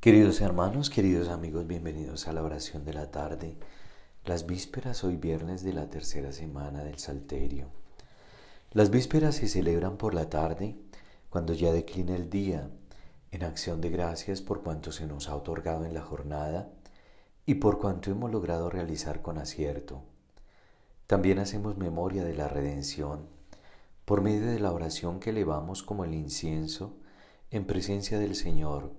Queridos hermanos, queridos amigos, bienvenidos a la oración de la tarde, las vísperas hoy viernes de la tercera semana del Salterio. Las vísperas se celebran por la tarde, cuando ya declina el día, en acción de gracias por cuanto se nos ha otorgado en la jornada y por cuanto hemos logrado realizar con acierto. También hacemos memoria de la redención por medio de la oración que elevamos como el incienso en presencia del Señor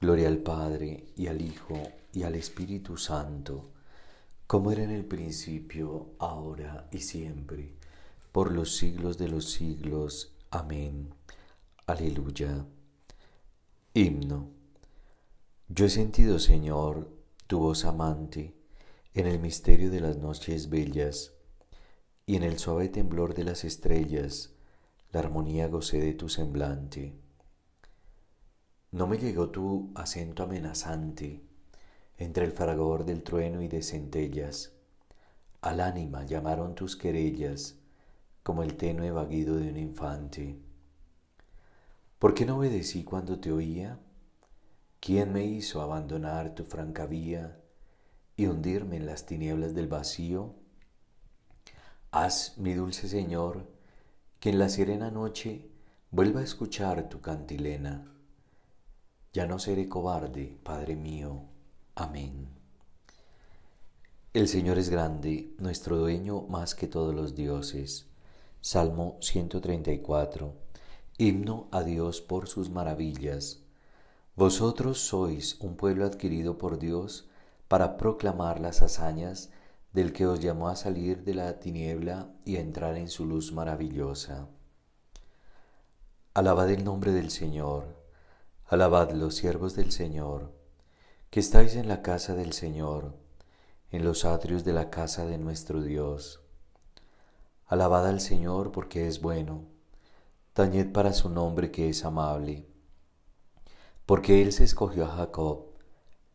Gloria al Padre y al Hijo y al Espíritu Santo, como era en el principio, ahora y siempre, por los siglos de los siglos. Amén. Aleluya. Himno. Yo he sentido, Señor, tu voz amante, en el misterio de las noches bellas, y en el suave temblor de las estrellas, la armonía goce de tu semblante. No me llegó tu acento amenazante entre el fragor del trueno y de centellas. Al ánima llamaron tus querellas como el tenue vaguido de un infante. ¿Por qué no obedecí cuando te oía? ¿Quién me hizo abandonar tu franca vía y hundirme en las tinieblas del vacío? Haz, mi dulce Señor, que en la serena noche vuelva a escuchar tu cantilena ya no seré cobarde, Padre mío. Amén. El Señor es grande, nuestro dueño más que todos los dioses. Salmo 134. Himno a Dios por sus maravillas. Vosotros sois un pueblo adquirido por Dios para proclamar las hazañas del que os llamó a salir de la tiniebla y a entrar en su luz maravillosa. Alabad el nombre del Señor Alabad los siervos del Señor, que estáis en la casa del Señor, en los atrios de la casa de nuestro Dios. Alabad al Señor porque es bueno, tañed para su nombre que es amable, porque Él se escogió a Jacob,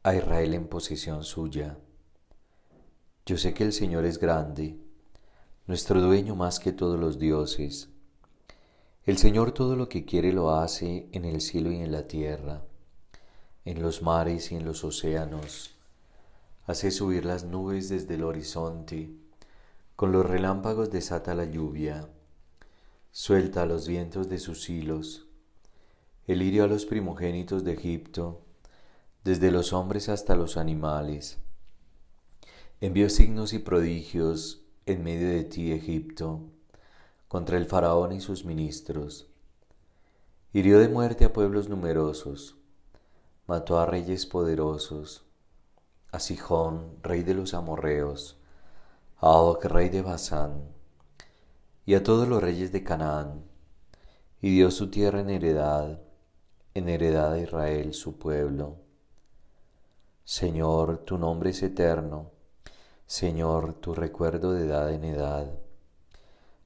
a Israel en posesión suya. Yo sé que el Señor es grande, nuestro dueño más que todos los dioses, el Señor todo lo que quiere lo hace en el cielo y en la tierra, en los mares y en los océanos. Hace subir las nubes desde el horizonte, con los relámpagos desata la lluvia, suelta los vientos de sus hilos. elirio a los primogénitos de Egipto, desde los hombres hasta los animales. Envió signos y prodigios en medio de ti, Egipto contra el faraón y sus ministros. Hirió de muerte a pueblos numerosos, mató a reyes poderosos, a Sijón, rey de los amorreos, a Og, rey de Basán, y a todos los reyes de Canaán, y dio su tierra en heredad, en heredad a Israel, su pueblo. Señor, tu nombre es eterno, Señor, tu recuerdo de edad en edad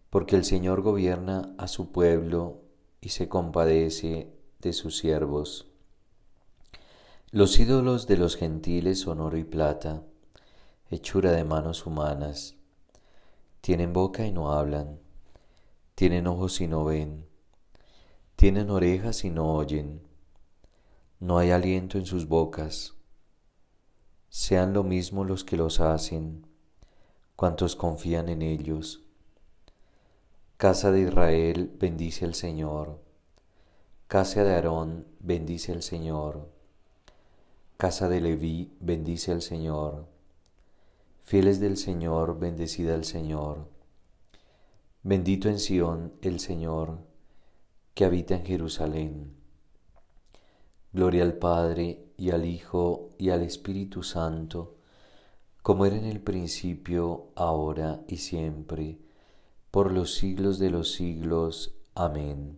porque el Señor gobierna a su pueblo y se compadece de sus siervos. Los ídolos de los gentiles son oro y plata, hechura de manos humanas. Tienen boca y no hablan, tienen ojos y no ven, tienen orejas y no oyen. No hay aliento en sus bocas. Sean lo mismo los que los hacen, cuantos confían en ellos Casa de Israel, bendice al Señor. Casa de Aarón, bendice al Señor. Casa de Leví, bendice al Señor. Fieles del Señor, bendecida el Señor. Bendito en Sión el Señor, que habita en Jerusalén. Gloria al Padre y al Hijo y al Espíritu Santo, como era en el principio, ahora y siempre por los siglos de los siglos. Amén.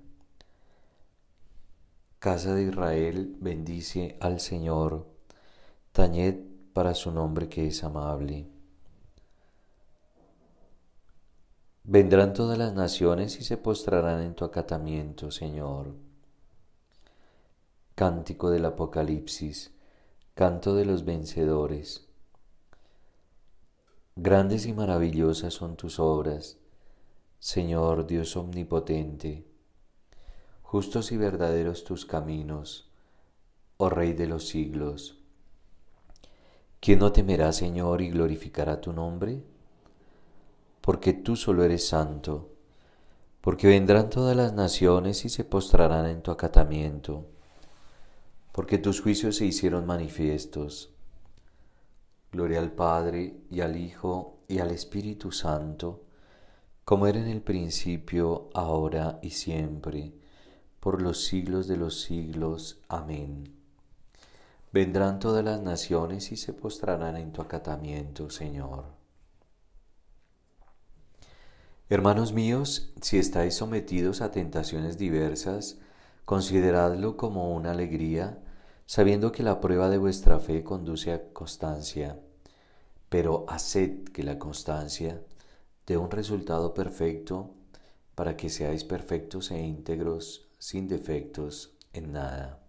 Casa de Israel, bendice al Señor, tañed para su nombre que es amable. Vendrán todas las naciones y se postrarán en tu acatamiento, Señor. Cántico del Apocalipsis, canto de los vencedores. Grandes y maravillosas son tus obras Señor Dios omnipotente, justos y verdaderos tus caminos, oh Rey de los siglos. ¿Quién no temerá, Señor, y glorificará tu nombre? Porque tú solo eres santo, porque vendrán todas las naciones y se postrarán en tu acatamiento, porque tus juicios se hicieron manifiestos. Gloria al Padre, y al Hijo, y al Espíritu Santo, como era en el principio, ahora y siempre, por los siglos de los siglos. Amén. Vendrán todas las naciones y se postrarán en tu acatamiento, Señor. Hermanos míos, si estáis sometidos a tentaciones diversas, consideradlo como una alegría, sabiendo que la prueba de vuestra fe conduce a constancia, pero haced que la constancia de un resultado perfecto para que seáis perfectos e íntegros sin defectos en nada.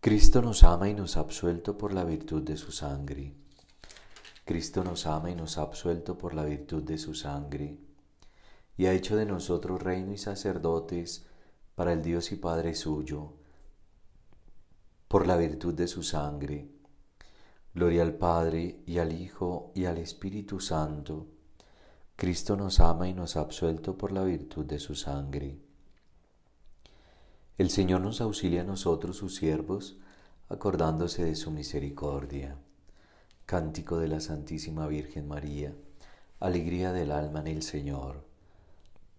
Cristo nos ama y nos ha absuelto por la virtud de su sangre. Cristo nos ama y nos ha absuelto por la virtud de su sangre, y ha hecho de nosotros reino y sacerdotes para el Dios y Padre suyo, por la virtud de su sangre Gloria al Padre y al Hijo y al Espíritu Santo. Cristo nos ama y nos ha absuelto por la virtud de su sangre. El Señor nos auxilia a nosotros, sus siervos, acordándose de su misericordia. Cántico de la Santísima Virgen María, alegría del alma en el Señor.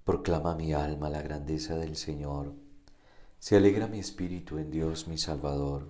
Proclama mi alma la grandeza del Señor. Se alegra mi espíritu en Dios mi Salvador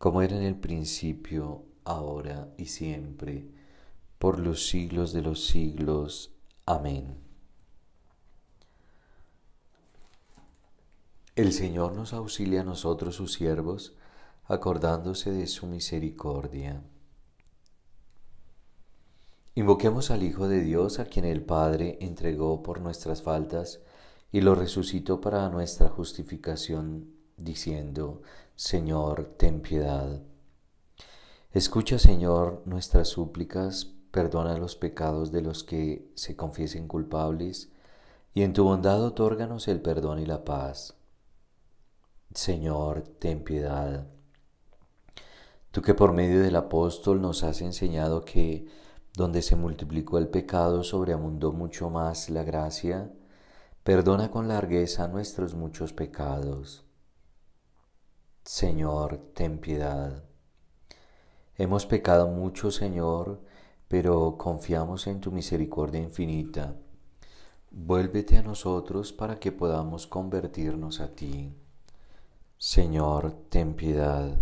como era en el principio, ahora y siempre, por los siglos de los siglos. Amén. El Señor nos auxilia a nosotros sus siervos, acordándose de su misericordia. Invoquemos al Hijo de Dios, a quien el Padre entregó por nuestras faltas y lo resucitó para nuestra justificación diciendo, Señor, ten piedad. Escucha, Señor, nuestras súplicas, perdona los pecados de los que se confiesen culpables, y en tu bondad otórganos el perdón y la paz. Señor, ten piedad. Tú que por medio del apóstol nos has enseñado que donde se multiplicó el pecado sobreabundó mucho más la gracia, perdona con largueza nuestros muchos pecados Señor, ten piedad. Hemos pecado mucho, Señor, pero confiamos en tu misericordia infinita. Vuélvete a nosotros para que podamos convertirnos a ti. Señor, ten piedad.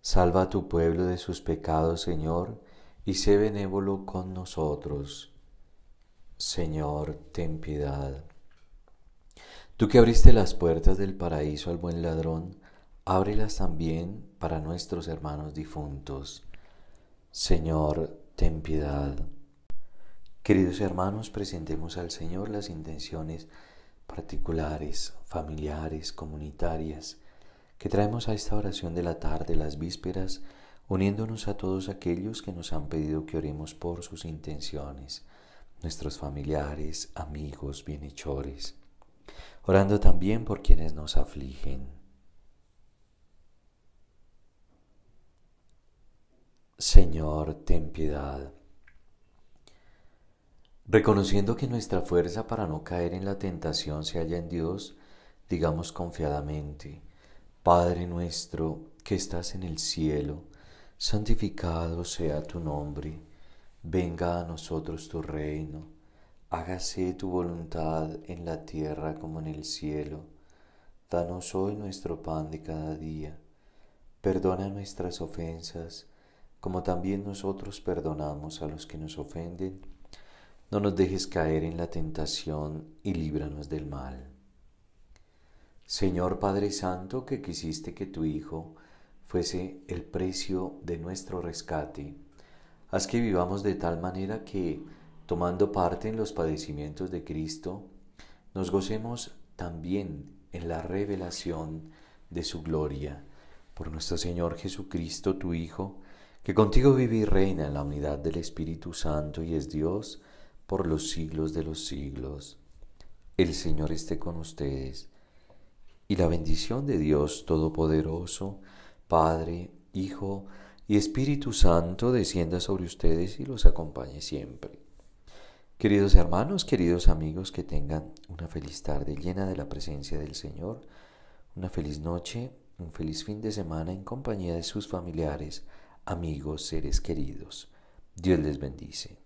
Salva a tu pueblo de sus pecados, Señor, y sé benévolo con nosotros. Señor, ten piedad. Tú que abriste las puertas del paraíso al buen ladrón, ábrelas también para nuestros hermanos difuntos. Señor, ten piedad. Queridos hermanos, presentemos al Señor las intenciones particulares, familiares, comunitarias, que traemos a esta oración de la tarde, las vísperas, uniéndonos a todos aquellos que nos han pedido que oremos por sus intenciones, nuestros familiares, amigos, bienhechores, orando también por quienes nos afligen. Señor, ten piedad. Reconociendo que nuestra fuerza para no caer en la tentación se halla en Dios, digamos confiadamente, Padre nuestro que estás en el cielo, santificado sea tu nombre, venga a nosotros tu reino, hágase tu voluntad en la tierra como en el cielo. Danos hoy nuestro pan de cada día, perdona nuestras ofensas, como también nosotros perdonamos a los que nos ofenden. No nos dejes caer en la tentación y líbranos del mal. Señor Padre Santo, que quisiste que tu Hijo fuese el precio de nuestro rescate, haz que vivamos de tal manera que, tomando parte en los padecimientos de Cristo, nos gocemos también en la revelación de su gloria. Por nuestro Señor Jesucristo, tu Hijo, que contigo vive y reina en la unidad del Espíritu Santo y es Dios por los siglos de los siglos. El Señor esté con ustedes y la bendición de Dios Todopoderoso, Padre, Hijo y Espíritu Santo descienda sobre ustedes y los acompañe siempre. Queridos hermanos, queridos amigos, que tengan una feliz tarde llena de la presencia del Señor, una feliz noche, un feliz fin de semana en compañía de sus familiares, amigos, seres queridos. Dios les bendice.